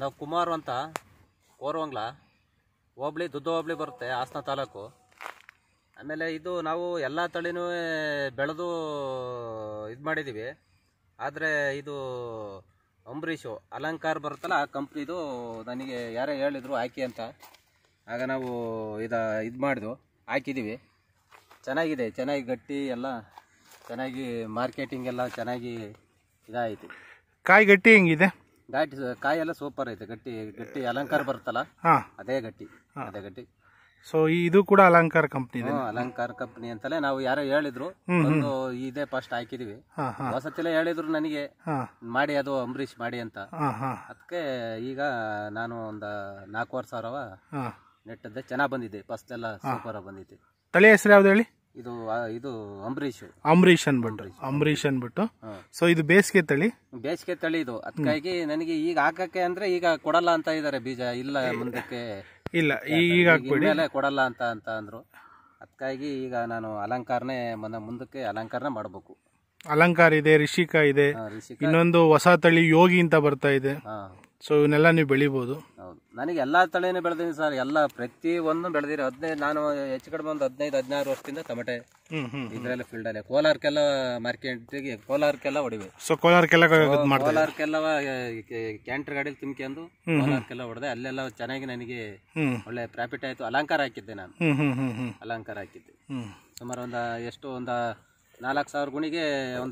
ನಾವು ಕುಮಾರ್ ಅಂತ ಕೋರವಂಗ್ಲ ಹೋಬ್ಳಿ ದುದ್ದು ಹೋಬ್ಳಿ ಬರುತ್ತೆ ಹಾಸನ ತಾಲೂಕು ಆಮೇಲೆ ಇದು ನಾವು ಎಲ್ಲ ತಳಿನೂ ಬೆಳೆದು ಇದು ಮಾಡಿದ್ದೀವಿ ಆದರೆ ಇದು ಅಂಬರೀಷು ಅಲಂಕಾರ ಬರುತ್ತಲ್ಲ ಆ ಕಂಪ್ನಿದು ನನಗೆ ಯಾರೇ ಹೇಳಿದ್ರು ಹಾಕಿ ಅಂತ ಆಗ ನಾವು ಇದು ಇದು ಮಾಡಿದ್ವು ಹಾಕಿದ್ದೀವಿ ಚೆನ್ನಾಗಿದೆ ಚೆನ್ನಾಗಿ ಗಟ್ಟಿ ಎಲ್ಲ ಚೆನ್ನಾಗಿ ಮಾರ್ಕೆಟಿಂಗ್ ಎಲ್ಲ ಚೆನ್ನಾಗಿ ಇದಾಯಿತು ಕಾಯಿ ಗಟ್ಟಿ ಹೆಂಗಿದೆ ದಾಟಿ ಕಾಯಿ ಎಲ್ಲ ಸೂಪರ್ ಐತೆ ಗಟ್ಟಿ ಗಟ್ಟಿ ಅಲಂಕಾರ ಬರುತ್ತಲ್ಲ ಅದೇ ಗಟ್ಟಿ ಅದೇ ಗಟ್ಟಿ ಸೊ ಇದು ಕೂಡ ಅಲಂಕಾರ ಕಂಪ್ನಿ ಅಲಂಕಾರ ಕಂಪ್ನಿ ಅಂತಲೇ ನಾವು ಯಾರೋ ಹೇಳಿದ್ರು ಒಂದು ಇದೇ ಫಸ್ಟ್ ಹಾಕಿದೀವಿ ಹೊಸತಿಲೆ ಹೇಳಿದ್ರು ನನಗೆ ಮಾಡಿ ಅದು ಅಂಬರೀಶ್ ಮಾಡಿ ಅಂತ ಅದಕ್ಕೆ ಈಗ ನಾನು ಒಂದು ನಾಲ್ಕೂವರೆ ಸಾವಿರ ನೆಟ್ಟದ್ದೆ ಚೆನ್ನಾಗಿ ಬಂದಿದೆ ಫಸ್ಟ್ ಎಲ್ಲ ಸೂಪರ್ ಬಂದಿದೆ ತಳಿ ಹೆಸರು ಯಾವ್ದು ಹೇಳಿ ಇದು ಇದು ಅಂಬರೀಷ್ ಅಂಬರೀಷ್ ಅನ್ಬಿಟ್ಟು ಅಂಬರೀಷ್ ಅನ್ಬಿಟ್ಟು ಸೊ ಇದು ಬೇಸಿಗೆ ತಳಿ ಬೇಸಿಗೆ ತಳಿ ಇದು ಅದಕ್ಕಾಗಿ ನನಗೆ ಈಗ ಹಾಕಕ್ಕೆ ಅಂದ್ರೆ ಈಗ ಕೊಡಲ್ಲ ಅಂತ ಇದಾರೆ ಬೀಜ ಇಲ್ಲ ಮುಂದಕ್ಕೆ ಇಲ್ಲ ಈಗ ಮೇಲೆ ಕೊಡಲ್ಲ ಅಂತ ಅಂತ ಅಂದ್ರು ಅದಕ್ಕಾಗಿ ಈಗ ನಾನು ಅಲಂಕಾರನೇ ಮುಂದಕ್ಕೆ ಅಲಂಕಾರನೇ ಮಾಡಬೇಕು ಅಲಂಕಾರ ಇದೆ ರಿಷಿಕಾ ಇದೆ ಇನ್ನೊಂದು ಹೊಸ ತಳಿ ಯೋಗಿ ಅಂತ ಬರ್ತಾ ಇದೆ ಸೊ ಇವನ್ನೆಲ್ಲ ನೀವು ಬೆಳಿಬಹುದು ನನಗೆ ಎಲ್ಲ ತಳಿನೂ ಬೆಳೆದೀನಿ ಸರ್ ಎಲ್ಲ ಪ್ರತಿ ಒಂದು ಬೆಳೆದಿರಿ ಹದಿನೈದು ನಾನು ಹೆಚ್ಚು ಕಡಿಮೆ ಒಂದು ಹದಿನೈದು ಹದಿನಾರು ವರ್ಷದಿಂದ ಹ್ಮ್ ಇದರಲ್ಲಿ ಫೀಲ್ಡ್ ಅಲ್ಲಿ ಕೋಲಾರಕ್ಕೆಲ್ಲ ಮಾರ್ಕೆಟ್ಗೆ ಕೋಲಾರಕ್ಕೆಲ್ಲ ಹೊಡಿವೆ ಸೊ ಕೋಲಾರಕ್ಕೆಲ್ಲ ಕೋಲಾರಕ್ಕೆಲ್ಲ ಕ್ಯಾಂಟರ್ ಗಾಡಿ ತುಂಬಿಕೊಂಡು ಕೋಲಾರಕ್ಕೆಲ್ಲ ಹೊಡೆದೆ ಅಲ್ಲೆಲ್ಲ ಚೆನ್ನಾಗಿ ನನಗೆ ಒಳ್ಳೆ ಪ್ರಾಫಿಟ್ ಆಯ್ತು ಅಲಂಕಾರ ಹಾಕಿದ್ದೆ ನಾನು ಅಲಂಕಾರ ಹಾಕಿದ್ದೆ ಸುಮಾರು ಒಂದು ಎಷ್ಟು ಒಂದ ನಾಲ್ಕು ಸಾವಿರ ಗುಣಿಗೆ ಒಂದು